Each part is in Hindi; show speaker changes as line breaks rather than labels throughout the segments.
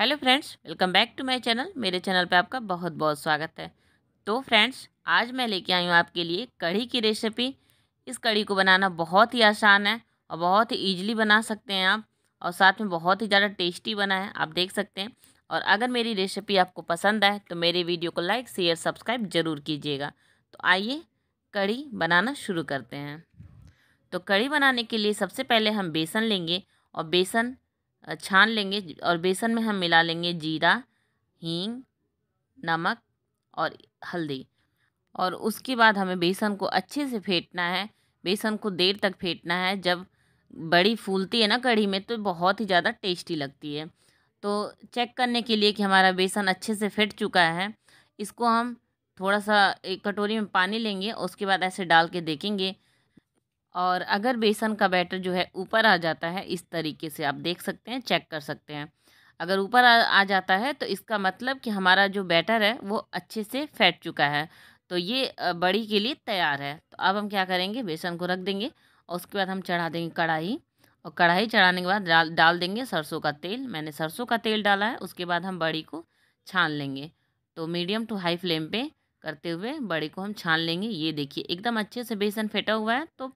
hello friends welcome back to my channel मेरे चैनल पे आपका बहुत बहुत स्वागत है तो फ्रेंड्स आज मैं लेके आई हूँ आपके लिए कढ़ी की रेसिपी इस कढ़ी को बनाना बहुत ही आसान है और बहुत ही ईजिली बना सकते हैं आप और साथ में बहुत ही ज़्यादा टेस्टी बना है आप देख सकते हैं और अगर मेरी रेसिपी आपको पसंद आए तो मेरे वीडियो को लाइक शेयर सब्सक्राइब ज़रूर कीजिएगा तो आइए कढ़ी बनाना शुरू करते हैं तो कढ़ी बनाने के लिए सबसे पहले हम बेसन लेंगे और बेसन छान लेंगे और बेसन में हम मिला लेंगे जीरा हींग नमक और हल्दी और उसके बाद हमें बेसन को अच्छे से फेंटना है बेसन को देर तक फेंटना है जब बड़ी फूलती है ना कढ़ी में तो बहुत ही ज़्यादा टेस्टी लगती है तो चेक करने के लिए कि हमारा बेसन अच्छे से फेंट चुका है इसको हम थोड़ा सा एक कटोरी में पानी लेंगे उसके बाद ऐसे डाल के देखेंगे और अगर बेसन का बैटर जो है ऊपर आ जाता है इस तरीके से आप देख सकते हैं चेक कर सकते हैं अगर ऊपर आ, आ जाता है तो इसका मतलब कि हमारा जो बैटर है वो अच्छे से फैट चुका है तो ये बड़ी के लिए तैयार है तो अब हम क्या करेंगे बेसन को रख देंगे और उसके बाद हम चढ़ा देंगे कढ़ाई और कढ़ाई चढ़ाने के बाद डाल डाल देंगे सरसों का तेल मैंने सरसों का तेल डाला है उसके बाद हम बड़ी को छान लेंगे तो मीडियम टू हाई फ्लेम पे करते हुए बड़ी को हम छान लेंगे ये देखिए एकदम अच्छे से बेसन फेटा हुआ है तो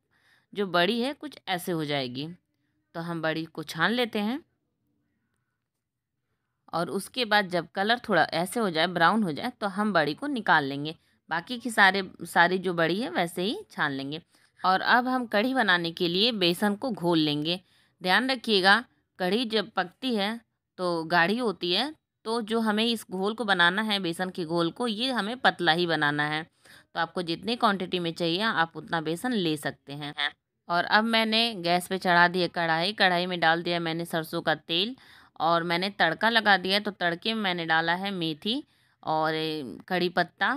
जो बड़ी है कुछ ऐसे हो जाएगी तो हम बड़ी को छान लेते हैं और उसके बाद जब कलर थोड़ा ऐसे हो जाए ब्राउन हो जाए तो हम बड़ी को निकाल लेंगे बाकी की सारे सारी जो बड़ी है वैसे ही छान लेंगे और अब हम कढ़ी बनाने के लिए बेसन को घोल लेंगे ध्यान रखिएगा कढ़ी जब पकती है तो गाढ़ी होती है तो जो हमें इस घोल को बनाना है बेसन के घोल को ये हमें पतला ही बनाना है तो आपको जितनी क्वांटिटी में चाहिए आप उतना बेसन ले सकते हैं और अब मैंने गैस पे चढ़ा दिया कढ़ाई कढ़ाई में डाल दिया मैंने सरसों का तेल और मैंने तड़का लगा दिया तो तड़के में मैंने डाला है मेथी और कड़ी पत्ता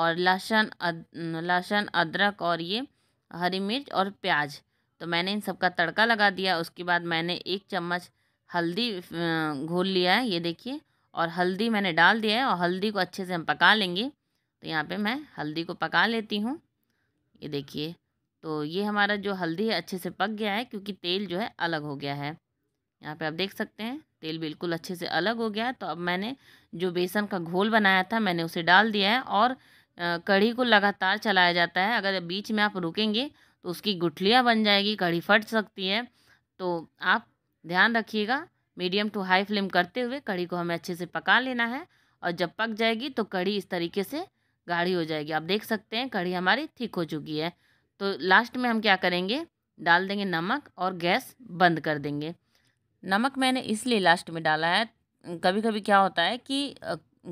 और लहसुन लहसन लहसुन अदरक और ये हरी मिर्च और प्याज तो मैंने इन सब का तड़का लगा दिया उसके बाद मैंने एक चम्मच हल्दी घोल लिया है ये देखिए और हल्दी मैंने डाल दिया है और हल्दी को अच्छे से हम पका लेंगे तो यहाँ पे मैं हल्दी को पका लेती हूँ ये देखिए तो ये हमारा जो हल्दी है अच्छे से पक गया है क्योंकि तेल जो है अलग हो गया है यहाँ पे आप देख सकते हैं तेल बिल्कुल अच्छे से अलग हो गया है तो अब मैंने जो बेसन का घोल बनाया था मैंने उसे डाल दिया है और कढ़ी को लगातार चलाया जाता है अगर बीच में आप रुकेंगे तो उसकी गुठलियाँ बन जाएगी कढ़ी फट सकती है तो आप ध्यान रखिएगा मीडियम टू हाई फ्लेम करते हुए कढ़ी को हमें अच्छे से पका लेना है और जब पक जाएगी तो कढ़ी इस तरीके से गाढ़ी हो जाएगी आप देख सकते हैं कढ़ी हमारी ठीक हो चुकी है तो लास्ट में हम क्या करेंगे डाल देंगे नमक और गैस बंद कर देंगे नमक मैंने इसलिए लास्ट में डाला है कभी कभी क्या होता है कि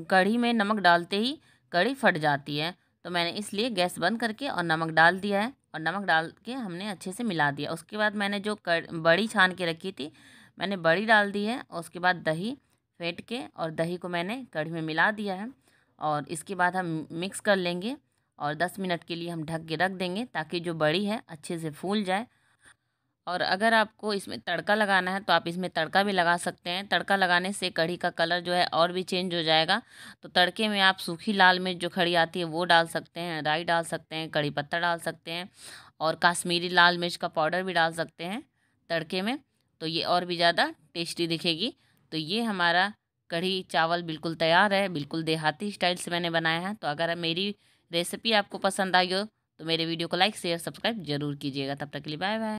कढ़ी में नमक डालते ही कढ़ी फट जाती है तो मैंने इसलिए गैस बंद करके और नमक डाल दिया है और नमक डाल के हमने अच्छे से मिला दिया उसके बाद मैंने जो कर बड़ी छान के रखी थी मैंने बड़ी डाल दी है और उसके बाद दही फेंट के और दही को मैंने कढ़ी में मिला दिया है और इसके बाद हम मिक्स कर लेंगे और 10 मिनट के लिए हम ढक के रख देंगे ताकि जो बड़ी है अच्छे से फूल जाए और अगर आपको इसमें तड़का लगाना है तो आप इसमें तड़का भी लगा सकते हैं तड़का लगाने से कढ़ी का कलर जो है और भी चेंज हो जाएगा तो तड़के में आप सूखी लाल मिर्च जो खड़ी आती है वो डाल सकते हैं राई डाल सकते हैं कड़ी पत्ता डाल सकते हैं और काश्मीरी लाल मिर्च का पाउडर भी डाल सकते हैं तड़के में तो ये और भी ज़्यादा टेस्टी दिखेगी तो ये हमारा कढ़ी चावल बिल्कुल तैयार है बिल्कुल देहाती स्टाइल से मैंने बनाया है तो अगर मेरी रेसिपी आपको पसंद आई हो तो मेरे वीडियो को लाइक शेयर सब्सक्राइब जरूर कीजिएगा तब तक के लिए बाय बाय